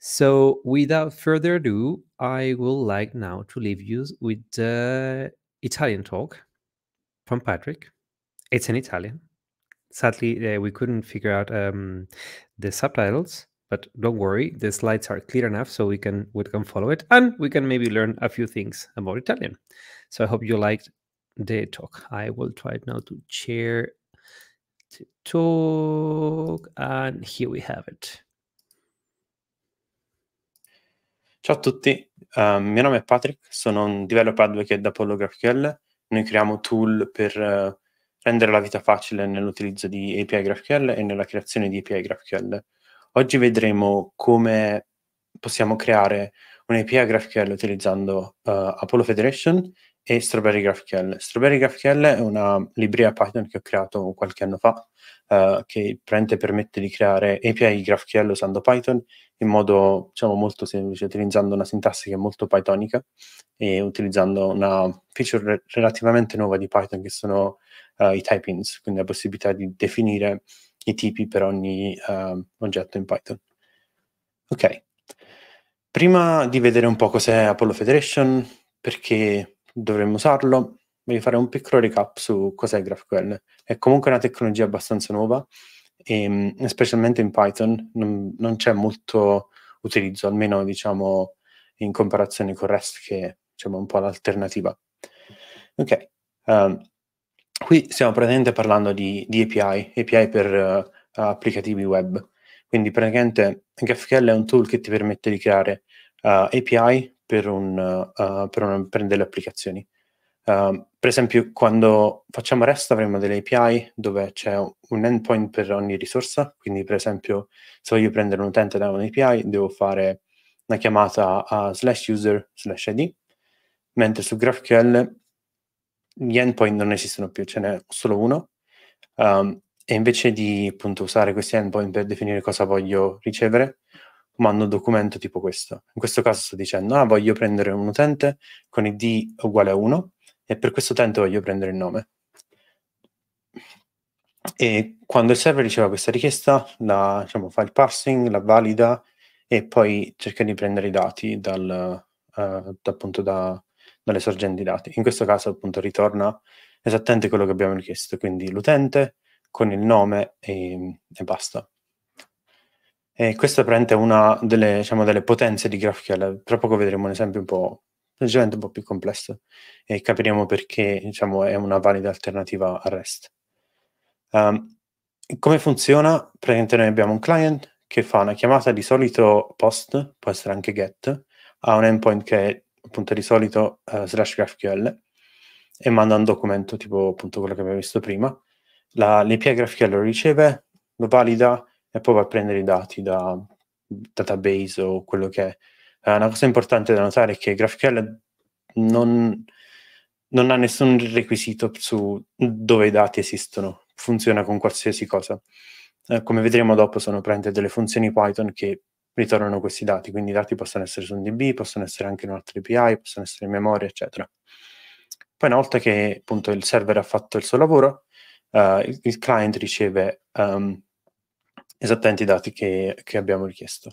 So without further ado, I will like now to leave you with the Italian talk from Patrick. It's in Italian. Sadly, uh, we couldn't figure out um, the subtitles, but don't worry, the slides are clear enough so we can we can follow it and we can maybe learn a few things about Italian. So I hope you liked the talk. I will try now to share the talk, and here we have it. Ciao a tutti, uh, mio nome è Patrick, sono un developer advocate da Apollo GraphQL. Noi creiamo tool per uh, rendere la vita facile nell'utilizzo di API GraphQL e nella creazione di API GraphQL. Oggi vedremo come possiamo creare un'API a GraphQL utilizzando uh, Apollo Federation e Strawberry GraphQL. Strawberry GraphQL è una libreria Python che ho creato qualche anno fa uh, che permette di creare API GraphQL usando Python in modo diciamo, molto semplice, utilizzando una sintassi che è molto pythonica e utilizzando una feature relativamente nuova di Python che sono uh, i type ins, quindi la possibilità di definire i tipi per ogni uh, oggetto in Python. Ok, Prima di vedere un po' cos'è Apollo Federation, perché dovremmo usarlo, voglio fare un piccolo recap su cos'è GraphQL. È comunque una tecnologia abbastanza nuova, e, ehm, specialmente in Python non, non c'è molto utilizzo, almeno diciamo in comparazione con REST, che diciamo, è diciamo, un po' l'alternativa. Ok, um, qui stiamo praticamente parlando di, di API, API per uh, applicativi web. Quindi praticamente GraphQL è un tool che ti permette di creare uh, eh, API per, un, uh, per, una, per, delle applicazioni. Uh, per esempio, quando facciamo REST avremo delle API dove c'è un endpoint per ogni risorsa, quindi per esempio se voglio prendere un utente da un'API devo fare una chiamata a slash user slash id, mentre su GraphQL gli endpoint non esistono più, ce n'è solo uno. Um, e invece di appunto, usare questi endpoint per definire cosa voglio ricevere, mando un documento tipo questo. In questo caso sto dicendo, ah, voglio prendere un utente con id uguale a 1 e per questo utente voglio prendere il nome. E quando il server riceve questa richiesta, la, diciamo, fa il parsing, la valida e poi cerca di prendere i dati dal, uh, appunto, da, dalle sorgenti dati. In questo caso appunto ritorna esattamente quello che abbiamo richiesto, quindi l'utente, con il nome e, e basta. E questa è una delle, diciamo, delle, potenze di GraphQL. Tra poco vedremo un esempio un po', leggermente un po' più complesso e capiremo perché diciamo, è una valida alternativa a REST. Um, come funziona? Praticamente noi abbiamo un client che fa una chiamata di solito post, può essere anche get, a un endpoint che è appunto di solito uh, slash GraphQL e manda un documento tipo appunto quello che abbiamo visto prima la, l'API grafica lo riceve, lo valida e poi va a prendere i dati da database o quello che è. Eh, una cosa importante da notare è che GraphQL non, non ha nessun requisito su dove i dati esistono, funziona con qualsiasi cosa. Eh, come vedremo dopo, sono prende delle funzioni Python che ritornano questi dati, quindi i dati possono essere su un DB, possono essere anche in un'altra API, possono essere in memoria, eccetera. Poi una volta che appunto il server ha fatto il suo lavoro, uh, il, client riceve um, esattamente i dati che, che, abbiamo richiesto.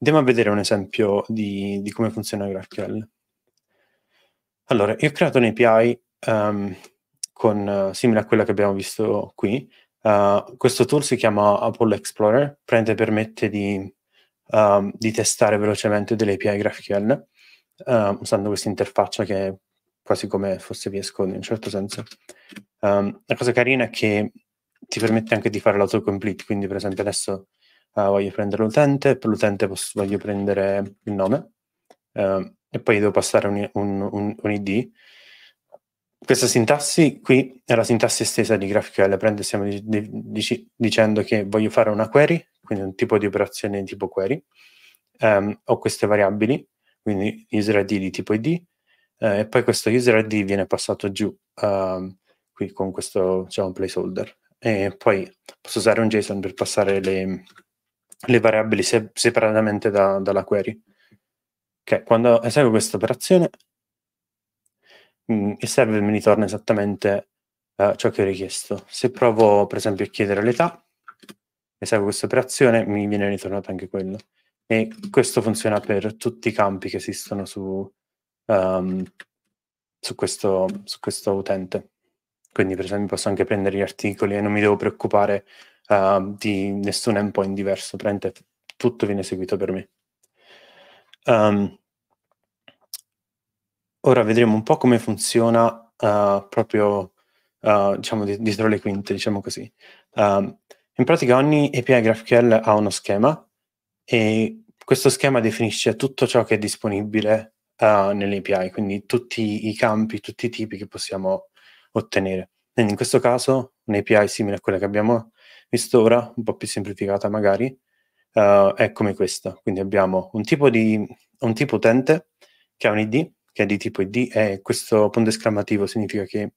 Andiamo a vedere un esempio di, di come funziona GraphQL. Allora, io ho creato un'API um, ehm, con, simile a quella che abbiamo visto qui. Uh, questo tool si chiama Apple Explorer, prende, permette di, um, di testare velocemente delle API GraphQL uh, usando questa interfaccia che quasi come fosse VS Code in un certo senso. Um, la cosa carina è che ti permette anche di fare l'autocomplete, quindi per esempio adesso uh, voglio prendere l'utente, per l'utente posso, voglio prendere il nome uh, e poi devo passare un, un, un, un, ID. Questa sintassi qui è la sintassi estesa di GraphQL, prende, stiamo di, di, dici, dicendo che voglio fare una query, quindi un tipo di operazione di tipo query, um, ho queste variabili, quindi user di tipo ID, eh, e poi questo user ID viene passato giù uh, qui con questo diciamo, placeholder e poi posso usare un JSON per passare le, le variabili se separatamente da, dalla query. Ok, quando eseguo questa operazione mh, mm, il server mi ritorna esattamente uh, ciò che ho richiesto. Se provo per esempio a chiedere l'età, eseguo questa operazione, mi viene ritornato anche quello. E questo funziona per tutti i campi che esistono su, um, su, questo, su, questo, utente. Quindi, per esempio, posso anche prendere gli articoli e non mi devo preoccupare uh, di nessun endpoint diverso, prende, tutto viene seguito per me. Um, ora vedremo un po' come funziona uh, proprio uh, diciamo dietro le quinte, diciamo così. Um, in pratica ogni API GraphQL ha uno schema e questo schema definisce tutto ciò che è disponibile uh, eh, nell'API, quindi tutti i campi, tutti i tipi che possiamo ottenere. Quindi in questo caso un'API simile a quella che abbiamo visto ora, un po' più semplificata magari, uh, è come questa. Quindi abbiamo un tipo, di, un tipo utente che ha un ID, che è di tipo ID, e questo punto esclamativo significa che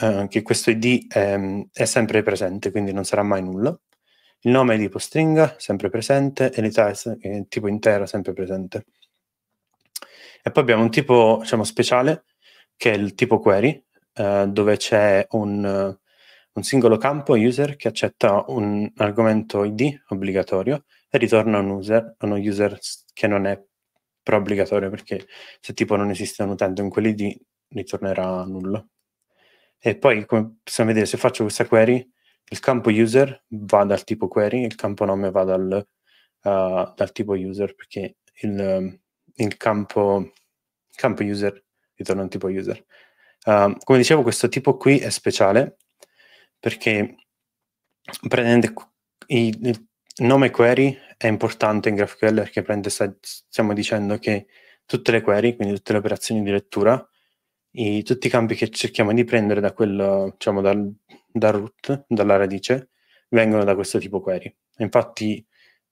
Uh, che questo id um, è, sempre presente, quindi non sarà mai nulla. Il nome è tipo stringa, sempre presente, e l'età è, è tipo intero, sempre presente. E poi abbiamo un tipo diciamo, speciale che è il tipo query, eh, dove c'è un, eh, un, singolo campo user che accetta un argomento ID obbligatorio e ritorna un user, uno user che non è però obbligatorio perché se tipo non esiste un utente in quell'ID ritornerà nulla. E poi come possiamo vedere se faccio questa query il campo user va dal tipo query, il campo nome va dal, uh, dal tipo user perché il, il campo, campo user, ritorna un tipo user. Uh, come dicevo, questo tipo qui è speciale perché prende il, il nome query è importante in GraphQL perché prende, stiamo dicendo che tutte le query, quindi tutte le operazioni di lettura, i, tutti i campi che cerchiamo di prendere da quello, diciamo, dal, dal root, dalla radice, vengono da questo tipo query. Infatti,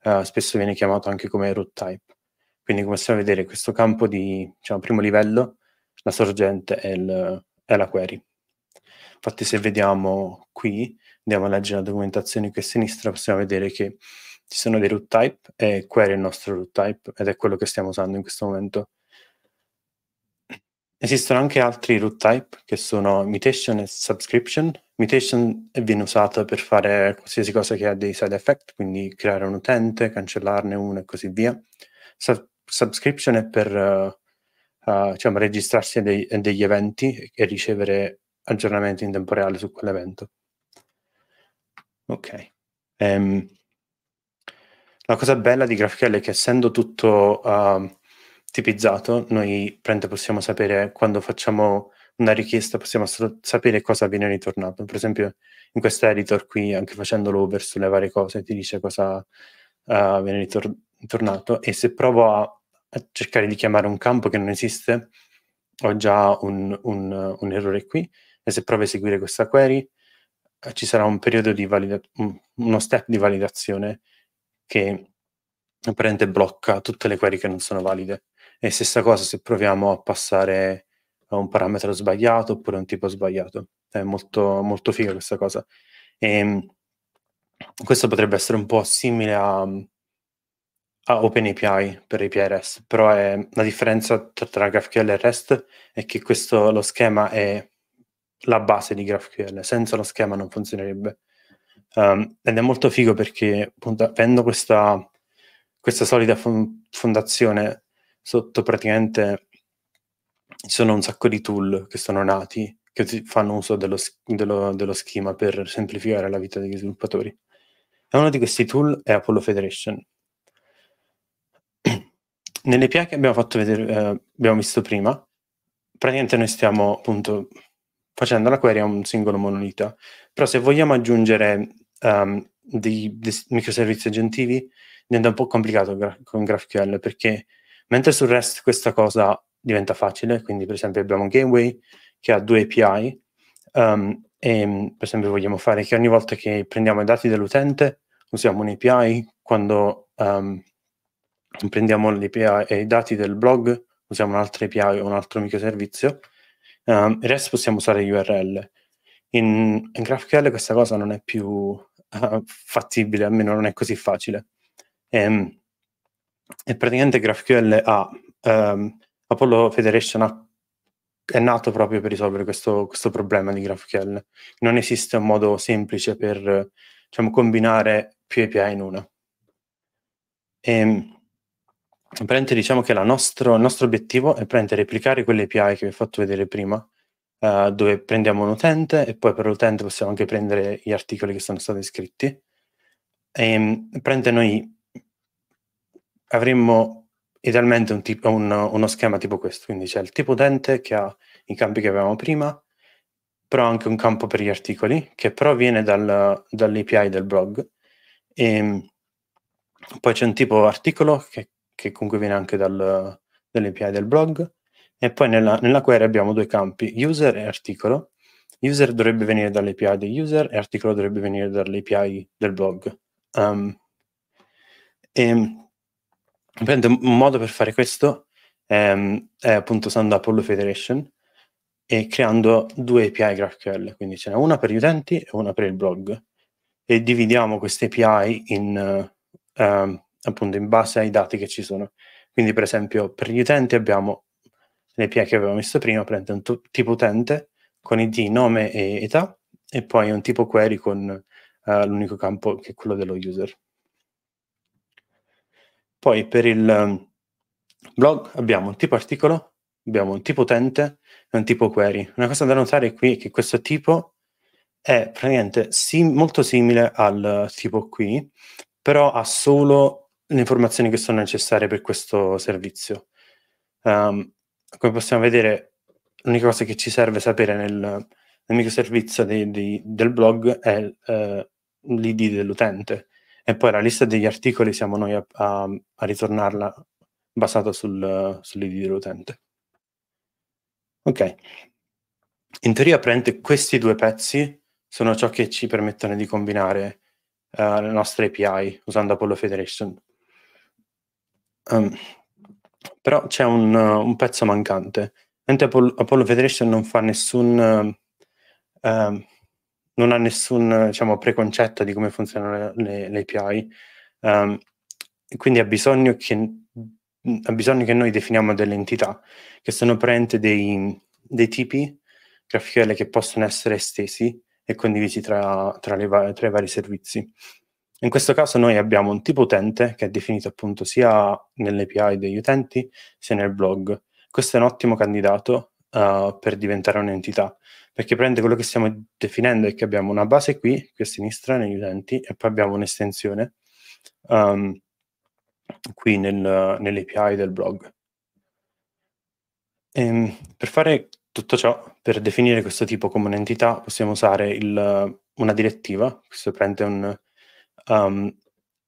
uh, spesso viene chiamato anche come root type. Quindi come possiamo vedere questo campo di diciamo, primo livello, la sorgente è, il, è la query. Infatti se vediamo qui, andiamo a leggere la documentazione qui a sinistra, possiamo vedere che ci sono dei root type e query è il nostro root type ed è quello che stiamo usando in questo momento. Esistono anche altri root type che sono mutation e subscription. Mutation viene usata per fare qualsiasi cosa che ha dei side effect, quindi creare un utente, cancellarne uno e così via. Sub subscription è per uh, diciamo, registrarsi a, dei, a, degli eventi e ricevere aggiornamenti in tempo reale su quell'evento. Ok. Um, la cosa bella di GraphQL è che essendo tutto uh, tipizzato, noi possiamo sapere quando facciamo una richiesta, possiamo sapere cosa viene ritornato. Per esempio, in questo editor qui, anche facendo l'over sulle varie cose, ti dice cosa uh, viene ritornato. E se provo a a cercare di chiamare un campo che non esiste, ho già un, un, un errore qui, e se provo a eseguire questa query, eh, ci sarà un periodo di validazione, uno step di validazione che prende blocca tutte le query che non sono valide. E stessa cosa se proviamo a passare a un parametro sbagliato oppure a un tipo sbagliato. È molto, molto figa questa cosa. E ehm, questo potrebbe essere un po' simile a, ha OpenAPI per API REST, però è, la differenza tra GraphQL e REST è che questo, lo schema è la base di GraphQL, senza lo schema non funzionerebbe. Um, ed è molto figo perché appunto avendo questa, questa solida fondazione sotto praticamente ci sono un sacco di tool che sono nati, che fanno uso dello, dello, dello schema per semplificare la vita degli sviluppatori. E uno di questi tool è Apollo Federation, nelle PA che abbiamo fatto vedere, eh, abbiamo visto prima, praticamente noi stiamo appunto facendo la query a un singolo monolito, però se vogliamo aggiungere um, dei, dei, microservizi aggiuntivi diventa un po' complicato gra- con GraphQL perché mentre sul REST questa cosa diventa facile, quindi per esempio abbiamo un gateway che ha due API um, ehm, e per esempio vogliamo fare che ogni volta che prendiamo i dati dell'utente usiamo un API quando um, prendiamo l'API e i dati del blog, usiamo un'altra API o un altro microservizio, um, il resto possiamo usare URL. In, in, GraphQL questa cosa non è più uh, fattibile, almeno non è così facile. E, ehm, e praticamente GraphQL ha um, Apollo Federation ha, è nato proprio per risolvere questo, questo, problema di GraphQL. Non esiste un modo semplice per diciamo, combinare più API in una. E, praticamente diciamo che nostro, il nostro obiettivo è replicare quelle API che vi ho fatto vedere prima, uh, dove prendiamo un utente e poi per l'utente possiamo anche prendere gli articoli che sono stati scritti. E, ehm, prende noi avremmo idealmente un tipo, un, uno schema tipo questo, quindi c'è il tipo utente che ha i campi che avevamo prima, però anche un campo per gli articoli, che però viene dal, dall'API del blog. E, ehm, poi c'è un tipo articolo che che comunque viene anche dal, dall'API del blog. E poi nella, nella query abbiamo due campi, user e articolo. User dovrebbe venire dall'API di user e articolo dovrebbe venire dall'API del blog. Um, ehm, e ehm, un modo per fare questo ehm, è appunto usando Apollo Federation e creando due API GraphQL, quindi ce n'è una per gli utenti e una per il blog. E dividiamo queste API in uh, appunto in base ai dati che ci sono. Quindi per esempio per gli utenti abbiamo l'API che avevamo visto prima, prende un t- tipo utente con id, nome e età e poi un tipo query con uh, l'unico campo che è quello dello user. Poi per il um, blog abbiamo un tipo articolo, abbiamo un tipo utente e un tipo query. Una cosa da notare qui è che questo tipo è praticamente sim- molto simile al tipo qui, però ha solo le informazioni che sono necessarie per questo servizio. Um, come possiamo vedere, l'unica cosa che ci serve sapere nel, nel microservizio di, di, del blog è uh, eh, l'ID dell'utente e poi la lista degli articoli siamo noi a, a, a ritornarla basata sul, uh, sull'ID dell'utente. Ok, in teoria praticamente questi due pezzi sono ciò che ci permettono di combinare uh, le nostre API usando Apollo Federation. Um, però c'è un, uh, un, pezzo mancante. Mentre Apollo, Apollo Federation non fa nessun... Uh, uh, non ha nessun diciamo, preconcetto di come funzionano le, le API, um, ehm, quindi ha bisogno, che, ha bisogno, che, noi definiamo delle entità che sono praticamente dei, dei tipi GraphQL che possono essere estesi e condivisi tra, tra, va- tra i vari servizi. In questo caso noi abbiamo un tipo utente che è definito appunto sia nell'API degli utenti sia nel blog. Questo è un ottimo candidato uh, per diventare un'entità, perché prende quello che stiamo definendo e che abbiamo una base qui, qui a sinistra negli utenti, e poi abbiamo un'estensione um, qui nel, nell'API del blog. E, ehm, per fare tutto ciò, per definire questo tipo come un'entità, possiamo usare il, una direttiva, questo prende un um,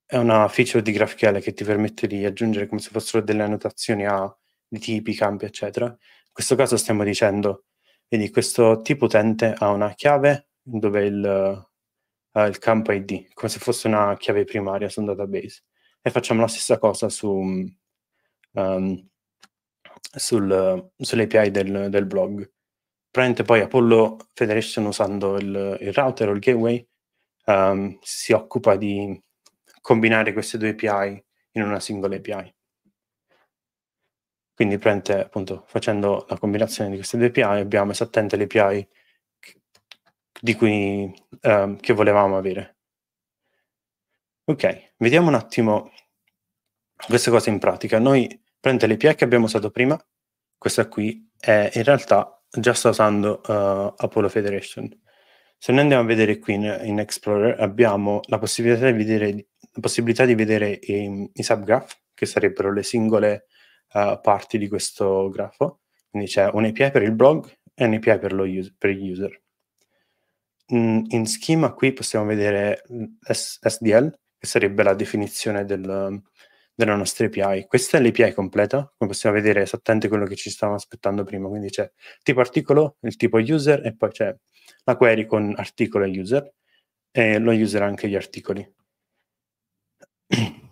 è una feature di GraphQL che ti permette di aggiungere come se fossero delle annotazioni a di tipi, campi, eccetera. In questo caso stiamo dicendo, vedi, questo tipo utente ha una chiave dove il, uh, il campo ID, come se fosse una chiave primaria su un database. E facciamo la stessa cosa su, um, sul, sull'API del, del blog. Prende poi Apollo Federation usando il, il router o il gateway um, si occupa di combinare queste due API in una singola API. Quindi prende, appunto, facendo la combinazione di queste due API abbiamo esattamente le API di cui, um, che volevamo avere. Ok, vediamo un attimo queste cose in pratica. Noi prende l'API che abbiamo usato prima, questa qui, è in realtà già sta usando uh, Apollo Federation. Se noi andiamo a vedere qui in, in Explorer abbiamo la possibilità di vedere, la possibilità di vedere i, i subgraph, che sarebbero le singole uh, parti di questo grafo. Quindi c'è un'API per il blog e un'API per, user, per gli user. Mm, in schema qui possiamo vedere SDL, che sarebbe la definizione del, della nostra API. Questa è l'API completa, come possiamo vedere esattamente quello che ci stavamo aspettando prima, quindi c'è tipo articolo, il tipo user e poi c'è la query con articolo e user e lo user anche gli articoli.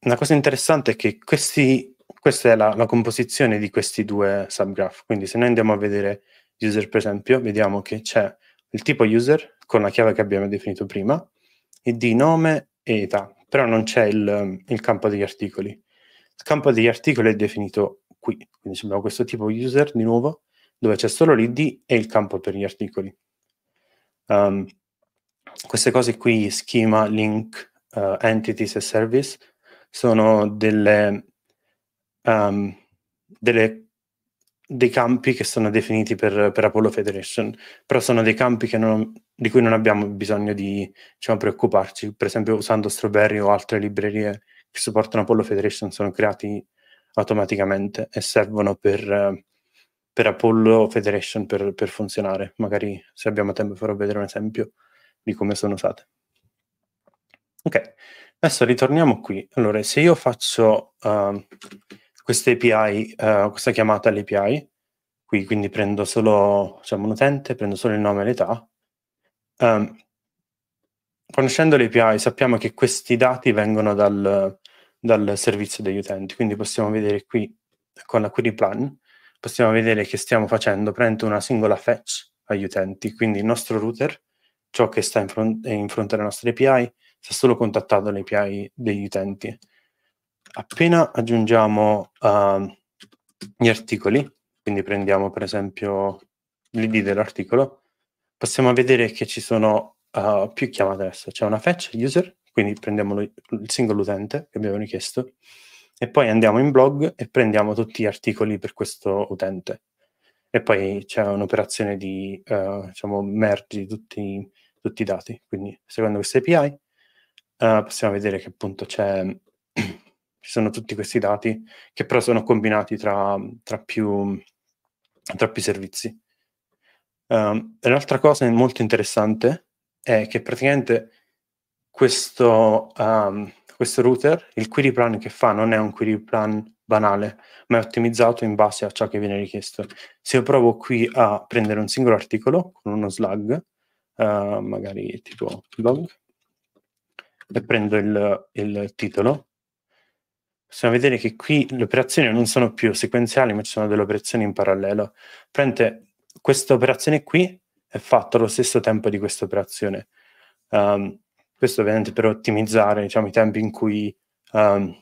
Una cosa interessante è che questi, questa è la, la composizione di questi due subgraph, quindi se noi andiamo a vedere user per esempio, vediamo che c'è il tipo user con la chiave che abbiamo definito prima, e di nome e età, però non c'è il, il campo degli articoli. Il campo degli articoli è definito qui, quindi abbiamo questo tipo user di nuovo, dove c'è solo l'id e il campo per gli articoli. Um, queste cose qui, schema, link, uh, entities e service, sono delle, um, delle, dei campi che sono definiti per, per Apollo Federation, però sono dei campi non, di cui non abbiamo bisogno di diciamo, preoccuparci. Per esempio, usando Strawberry o altre librerie che supportano Apollo Federation, sono creati automaticamente e servono per eh, per Apollo Federation per, per, funzionare. Magari se abbiamo tempo farò vedere un esempio di come sono usate. Ok, adesso ritorniamo qui. Allora, se io faccio uh, ehm, questa API, uh, eh, questa chiamata all'API, qui quindi prendo solo diciamo, un utente, prendo solo il nome e l'età, um, conoscendo l'API sappiamo che questi dati vengono dal, dal servizio degli utenti, quindi possiamo vedere qui con la query plan possiamo vedere che stiamo facendo prende una singola fetch agli utenti, quindi il nostro router, ciò che sta in, front- in fronte alle nostre API, sta solo contattando le API degli utenti. Appena aggiungiamo uh, gli articoli, quindi prendiamo per esempio l'id dell'articolo, possiamo vedere che ci sono uh, più chiamate adesso. C'è una fetch user, quindi prendiamo lo, il singolo utente che abbiamo richiesto, e poi andiamo in blog e prendiamo tutti gli articoli per questo utente. E poi c'è un'operazione di uh, diciamo, merge di tutti, tutti, i dati. Quindi, secondo questa API, uh, eh, possiamo vedere che appunto ci sono tutti questi dati che però sono combinati tra, tra, più, tra più, servizi. Um, ehm, un'altra cosa molto interessante è che praticamente questo, um, questo router, il query plan che fa non è un query plan banale, ma è ottimizzato in base a ciò che viene richiesto. Se io provo qui a prendere un singolo articolo con uno slug, uh, magari tipo blog, e prendo il, il titolo, possiamo vedere che qui le operazioni non sono più sequenziali, ma ci sono delle operazioni in parallelo. Prende questa operazione qui è fatta allo stesso tempo di questa operazione. Um, questo ovviamente per ottimizzare diciamo, i tempi in cui, um,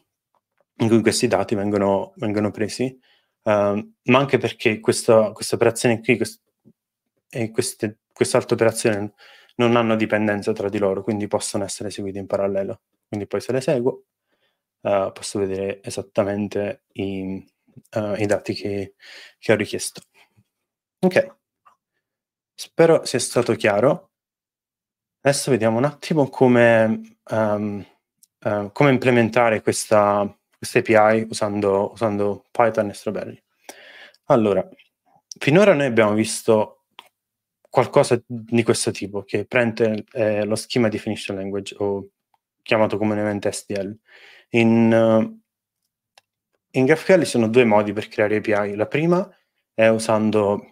in cui questi dati vengono, vengono presi, um, ma anche perché questa, questa operazione qui quest e queste, quest'altra operazione non hanno dipendenza tra di loro, quindi possono essere eseguiti in parallelo. Quindi poi se le seguo uh, posso vedere esattamente i, uh, i dati che, che ho richiesto. Ok, spero sia stato chiaro. Adesso vediamo un attimo come, um, uh, come implementare questa, questa API usando, usando, Python e Strawberry. Allora, finora noi abbiamo visto qualcosa di questo tipo, che prende eh, lo schema definition language, o chiamato comunemente SDL. In, uh, in GraphQL ci sono due modi per creare API. La prima è usando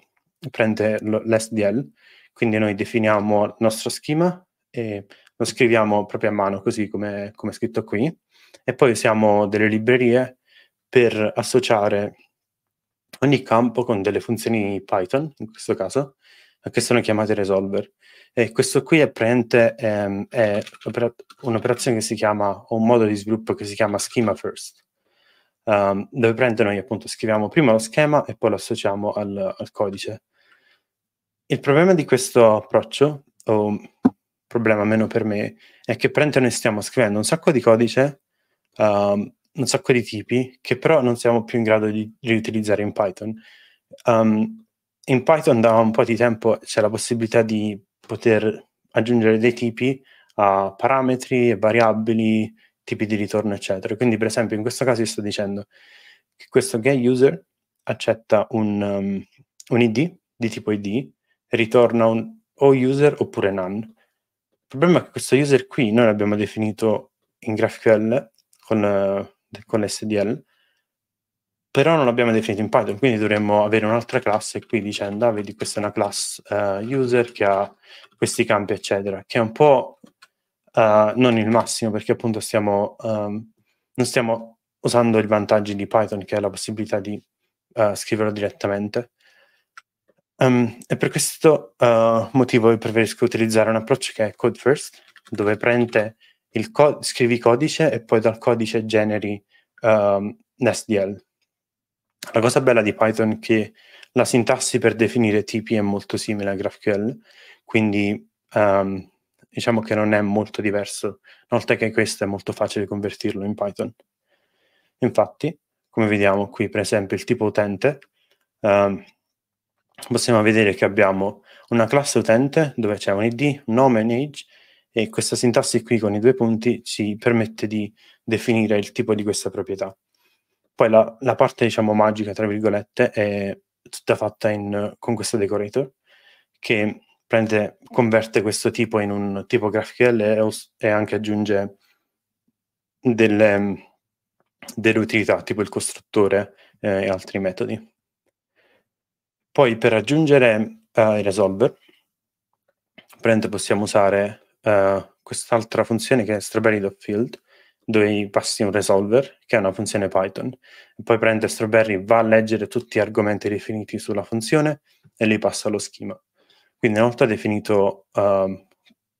prende l'SDL quindi noi definiamo il nostro schema e lo scriviamo proprio a mano, così come, è scritto qui, e poi usiamo delle librerie per associare ogni campo con delle funzioni Python, in questo caso, che sono chiamate resolver. E questo qui è, prente, ehm, è un'operazione che si chiama, o un modo di sviluppo che si chiama schema first, um, dove prende noi appunto scriviamo prima lo schema e poi lo associamo al, al codice. Il problema di questo approccio, o problema meno per me, è che praticamente noi stiamo scrivendo un sacco di codice, uh, un sacco di tipi, che però non siamo più in grado di riutilizzare in Python. Um, in Python da un po' di tempo c'è la possibilità di poter aggiungere dei tipi a parametri, variabili, tipi di ritorno, eccetera. Quindi, per esempio, in questo caso io sto dicendo che questo getUser accetta un, um, un ID di tipo ID ritorna un o user oppure none. Il problema è che questo user qui noi l'abbiamo definito in GraphQL con, eh, con l'SDL, però non l'abbiamo definito in Python, quindi dovremmo avere un'altra classe qui dicendo, ah, vedi, questa è una class uh, user che ha questi campi, eccetera, che è un po' uh, non il massimo, perché appunto stiamo, um, non stiamo usando i vantaggi di Python, che è la possibilità di uh, scriverlo direttamente, Um, e per questo uh, motivo io preferisco utilizzare un approccio che è code first, dove prende il co- scrivi codice e poi dal codice generi um, ehm, l'SDL. La cosa bella di Python è che la sintassi per definire tipi è molto simile a GraphQL, quindi um, diciamo che non è molto diverso, Una volta che questo è molto facile convertirlo in Python. Infatti, come vediamo qui, per esempio, il tipo utente um, possiamo vedere che abbiamo una classe utente dove c'è un id, nome, e age, e questa sintassi qui con i due punti ci permette di definire il tipo di questa proprietà. Poi la, la parte, diciamo, magica, tra virgolette, è tutta fatta in, con questo decorator, che prende, converte questo tipo in un tipo GraphQL e, e anche aggiunge delle, delle utilità, tipo il costruttore eh, e altri metodi. Poi per aggiungere uh, eh, i resolver, possiamo usare uh, quest'altra funzione che è strawberry.field, dove passi un resolver, che è una funzione Python. Poi prende Strawberry, va a leggere tutti gli argomenti definiti sulla funzione e li passa allo schema. Quindi una volta definito uh,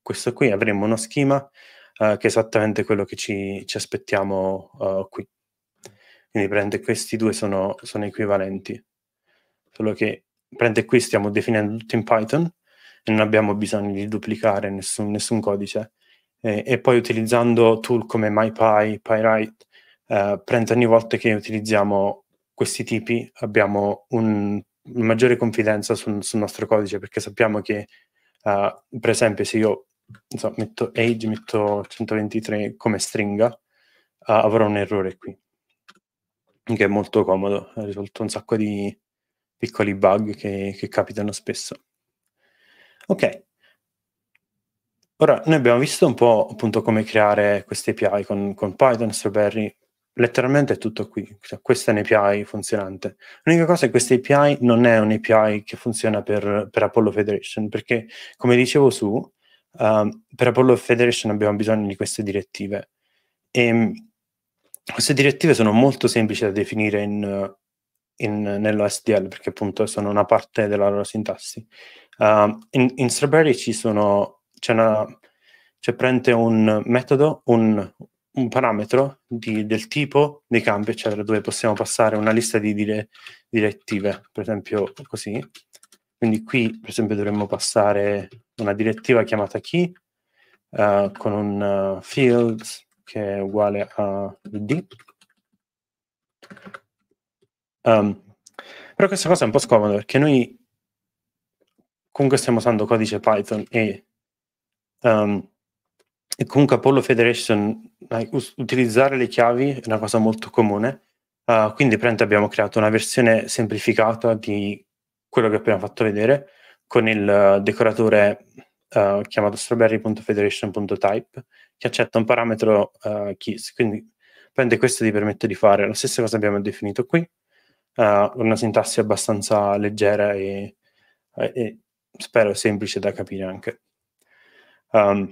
questo qui, avremo uno schema uh, che è esattamente quello che ci, ci aspettiamo uh, qui. Quindi prende questi due sono, sono, equivalenti, solo che prende qui stiamo definendo tutto in Python e non abbiamo bisogno di duplicare nessun, nessun codice. E, e, poi utilizzando tool come MyPy, PyWrite, eh, prende ogni volta che utilizziamo questi tipi abbiamo un, una maggiore confidenza sul, sul, nostro codice perché sappiamo che, eh, per esempio, se io so, metto age, metto 123 come stringa, Uh, avrò un errore qui, che è molto comodo, ha risolto un sacco di, piccoli bug che, che capitano spesso. Ok, Ora, noi abbiamo visto un po' appunto come creare queste API con, con Python, Strawberry, letteralmente è tutto qui, cioè, questa è un'API funzionante. L'unica cosa è che questa API non è un'API che funziona per, per Apollo Federation, perché come dicevo su, uh, per Apollo Federation abbiamo bisogno di queste direttive. E ehm, queste direttive sono molto semplici da definire in, in, SDL, perché appunto sono una parte della loro sintassi. Uh, in, in, Strawberry ci sono, c'è, una, c'è prende un metodo, un, un parametro di, del tipo dei campi, eccetera, dove possiamo passare una lista di dire, direttive, per esempio così. Quindi qui, per esempio, dovremmo passare una direttiva chiamata key uh, con un uh, eh, field che è uguale a d Um, però questa cosa è un po' scomoda perché noi comunque stiamo usando codice Python e, um, e comunque Apollo Federation us- utilizzare le chiavi è una cosa molto comune. Uh, quindi praticamente abbiamo creato una versione semplificata di quello che ho appena fatto vedere con il decoratore uh, chiamato strawberry.federation.type che accetta un parametro uh, keys. Quindi questo ti permette di fare la stessa cosa che abbiamo definito qui, uh, una sintassi abbastanza leggera e, e, spero semplice da capire anche. Um,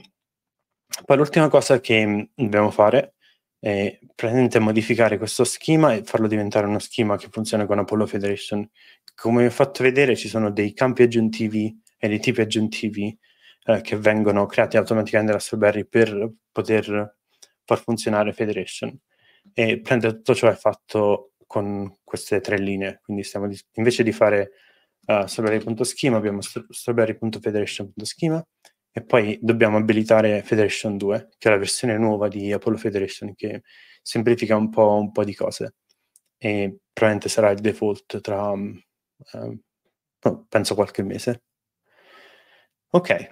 poi l'ultima cosa che dobbiamo fare è praticamente modificare questo schema e farlo diventare uno schema che funziona con Apollo Federation. Come vi ho fatto vedere ci sono dei campi aggiuntivi e dei tipi aggiuntivi eh, che vengono creati automaticamente da Strawberry per poter far funzionare Federation. E prendere tutto ciò è fatto con queste tre linee. Quindi di, invece di fare uh, strawberry.schema abbiamo strawberry.federation.schema e poi dobbiamo abilitare Federation 2, che è la versione nuova di Apollo Federation che semplifica un po', un po di cose e probabilmente sarà il default tra um, um, penso qualche mese. Ok,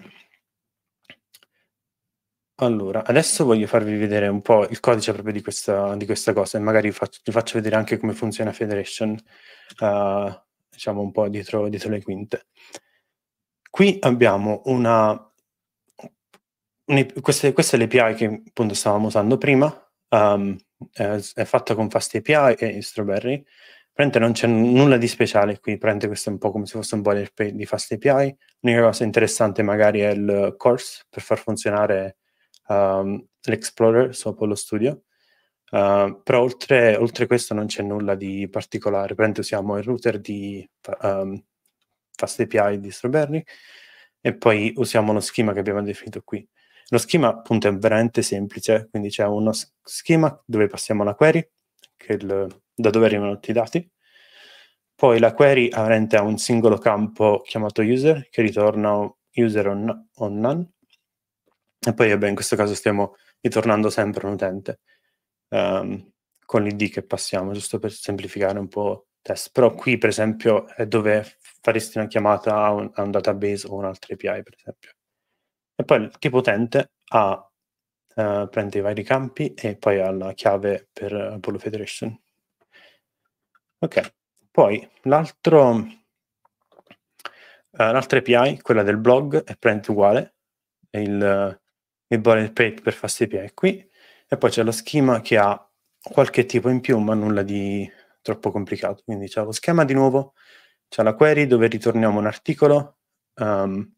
allora, adesso voglio farvi vedere un po' il codice proprio di questa, di questa cosa e magari vi faccio, vi faccio vedere anche come funziona Federation, uh, diciamo un po' dietro, dietro, le quinte. Qui abbiamo una... Un, questa, questa è l'API che appunto stavamo usando prima, um, è, è, fatta con FastAPI e Strawberry, praticamente non c'è nulla di speciale qui, praticamente questo è un po' come se fosse un boilerplate di FastAPI. l'unica cosa interessante magari è il course per far funzionare um, l'Explorer su Apollo Studio. Uh, però oltre, oltre, questo non c'è nulla di particolare. Prende usiamo il router di um, ehm, FastAPI di Strawberry e poi usiamo lo schema che abbiamo definito qui. Lo schema appunto è veramente semplice, quindi c'è uno schema dove passiamo la query, il, da dove arrivano tutti i dati, poi la query avente a un singolo campo chiamato user che ritorna user o none e poi, vabbè, in questo caso stiamo ritornando sempre un utente um, con l'ID che passiamo, giusto per semplificare un po' il test. Però qui, per esempio, è dove faresti una chiamata a un, a un database o un'altra API, per esempio. E poi il tipo utente ha, uh, prende i vari campi e poi ha la chiave per Apollo Federation. Ok, poi l'altro, uh, l'altra API, quella del blog, è praticamente uguale. Il, il boilerplate per fare questi qui e poi c'è lo schema che ha qualche tipo in più ma nulla di troppo complicato. Quindi c'è lo schema di nuovo, c'è la query dove ritorniamo un articolo um,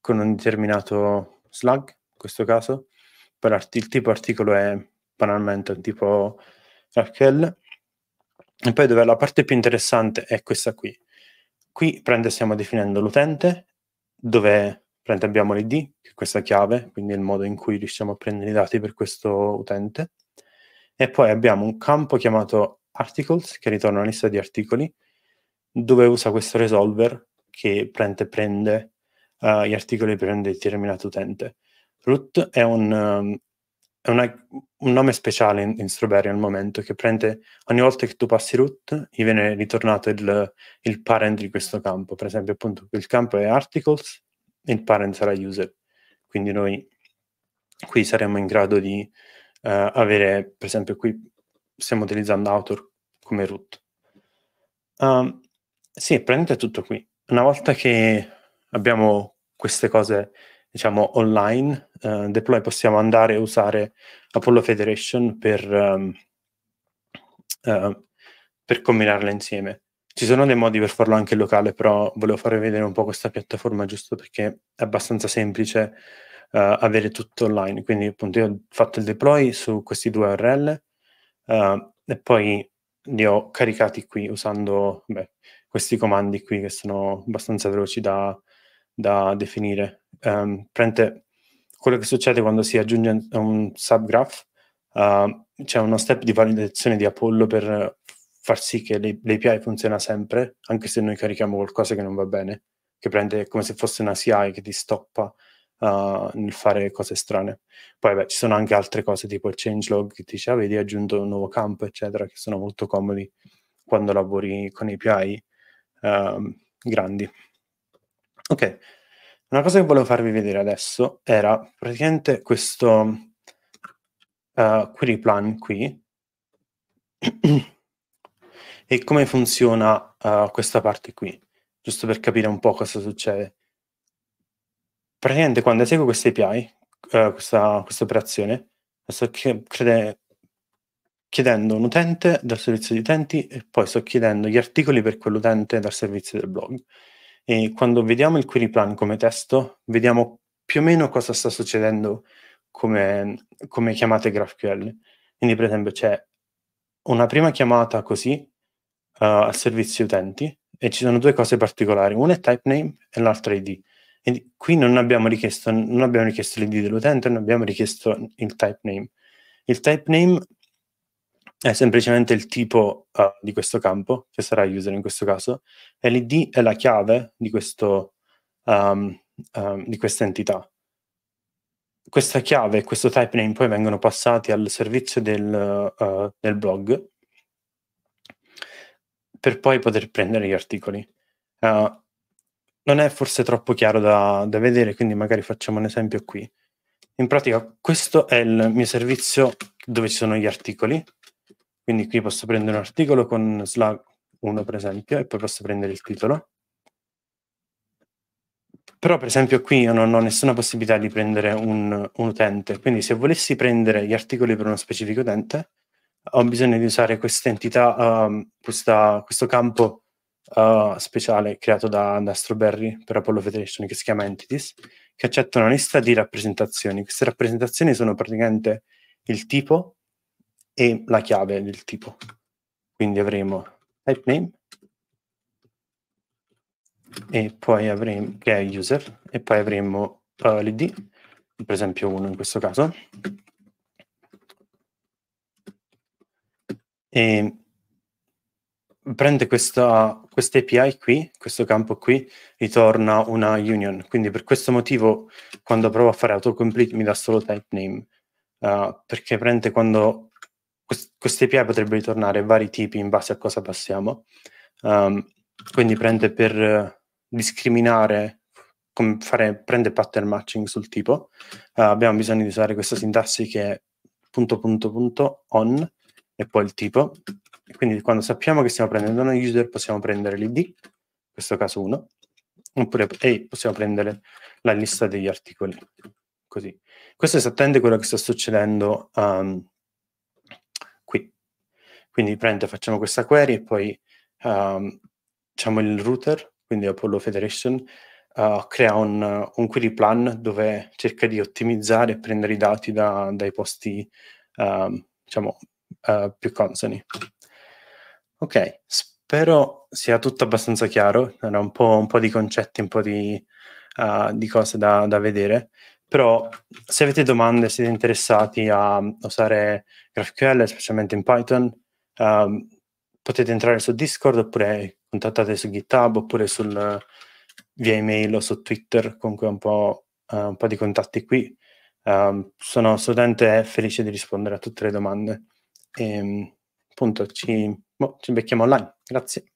con un determinato slug, in questo caso, poi il tipo articolo è banalmente un tipo RQL e poi dove la parte più interessante è questa qui. Qui prende stiamo definendo l'utente, dove abbiamo l'ID, che è questa chiave, quindi il modo in cui riusciamo a prendere i dati per questo utente, e poi abbiamo un campo chiamato articles, che ritorna una lista di articoli, dove usa questo resolver che prende, prende uh, gli articoli per un determinato utente. Root è un, um, è una, un nome speciale in, in Strawberry al momento che prende ogni volta che tu passi root gli viene ritornato il, il parent di questo campo. Per esempio, appunto, il campo è articles il parent sarà user. Quindi noi qui saremo in grado di uh, avere, per esempio qui stiamo utilizzando author come root. Um, sì, praticamente è tutto qui. Una volta che abbiamo queste cose, diciamo, online, uh, deploy possiamo andare a usare Apollo Federation per, um, uh, per combinarle insieme. Ci sono dei modi per farlo anche in locale, però volevo farvi vedere un po' questa piattaforma giusto perché è abbastanza semplice uh, avere tutto online. Quindi appunto io ho fatto il deploy su questi due URL uh, eh, e poi li ho caricati qui usando beh, questi comandi qui che sono abbastanza veloci da, da definire. Um, ehm, prende quello che succede quando si aggiunge un subgraph, uh, c'è uno step di validazione di Apollo per far sì che l'API funziona sempre, anche se noi carichiamo qualcosa che non va bene, che prende come se fosse una CI che ti stoppa uh, nel fare cose strane. Poi beh, ci sono anche altre cose tipo il changelog che ti dice, ah, vedi, hai aggiunto un nuovo campo, eccetera, che sono molto comodi quando lavori con API uh, um, grandi. Ok, una cosa che volevo farvi vedere adesso era praticamente questo uh, query plan qui. e come funziona uh, questa parte qui, giusto per capire un po' cosa succede. Praticamente quando eseguo questa API, uh, eh, questa, questa operazione, sto chiede, chiedendo un utente dal servizio di utenti e poi sto chiedendo gli articoli per quell'utente dal servizio del blog. E quando vediamo il query plan come testo, vediamo più o meno cosa sta succedendo come, come chiamate GraphQL. Quindi, per esempio, c'è una prima chiamata così eh, a servizi utenti e ci sono due cose particolari, una è type name e l'altra ID. E qui non abbiamo, richiesto, non abbiamo richiesto l'ID dell'utente, non abbiamo richiesto il type name. Il type name è semplicemente il tipo uh, di questo campo, che sarà user in questo caso, e l'ID è la chiave di, questo, um, um, di questa entità. Questa chiave e questo type name poi vengono passati al servizio del, uh, del blog per poi poter prendere gli articoli. Uh, non è forse troppo chiaro da, da, vedere, quindi magari facciamo un esempio qui. In pratica, questo è il mio servizio dove ci sono gli articoli. Quindi qui posso prendere un articolo con slug 1, per esempio, e poi posso prendere il titolo. Però, per esempio, qui io non ho nessuna possibilità di prendere un, un utente. Quindi, se volessi prendere gli articoli per uno specifico utente, ho bisogno di usare questa entità, um, questa, questo campo uh, speciale creato da, da Strawberry per Apollo Federation che si chiama Entities, che accetta una lista di rappresentazioni. Queste rappresentazioni sono praticamente il tipo e la chiave del tipo. Quindi avremo type name e poi avremo che è user e poi avremo uh, eh, l'id, per esempio 1 in questo caso e prende questa, questa API qui, questo campo qui, ritorna una union. Quindi per questo motivo quando provo a fare autocomplete mi dà solo type name, uh, perché prende quando quest- questa API potrebbe ritornare vari tipi in base a cosa passiamo. Um, quindi prende per uh, discriminare, fare, prende pattern matching sul tipo. Uh, abbiamo bisogno di usare questa sintassi che è punto punto punto on e poi il tipo. quindi quando sappiamo che stiamo prendendo una user possiamo prendere l'id, in questo caso 1, oppure e possiamo prendere la lista degli articoli. Così. Questo è esattamente quello che sta succedendo um, qui. Quindi prende, facciamo questa query e poi um, diciamo il router, quindi Apollo Federation, uh, crea un, un, query plan dove cerca di ottimizzare e prendere i dati da, dai posti um, diciamo, uh, più consoni. Ok, spero sia tutto abbastanza chiaro, era un po', un po di concetti, un po' di, uh, di cose da, da, vedere, però se avete domande, siete interessati a usare GraphQL, specialmente in Python, um, potete entrare su Discord oppure contattate su GitHub oppure sul, via email o su Twitter, comunque un po', uh, un po di contatti qui. Um, sono assolutamente felice di rispondere a tutte le domande. E ehm, appunto ci, boh, ci becchiamo online. Grazie.